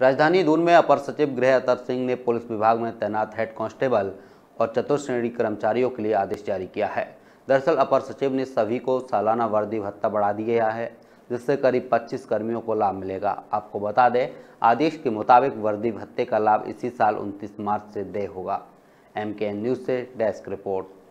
राजधानी दून में अपर सचिव गृह अतर सिंह ने पुलिस विभाग में तैनात हेड कांस्टेबल और चतुर्थ श्रेणी कर्मचारियों के लिए आदेश जारी किया है दरअसल अपर सचिव ने सभी को सालाना वर्दी भत्ता बढ़ा दिया है जिससे करीब 25 कर्मियों को लाभ मिलेगा आपको बता दें आदेश के मुताबिक वर्दी भत्ते का लाभ इसी साल 29 मार्च से दे होगा एम न्यूज़ से डेस्क रिपोर्ट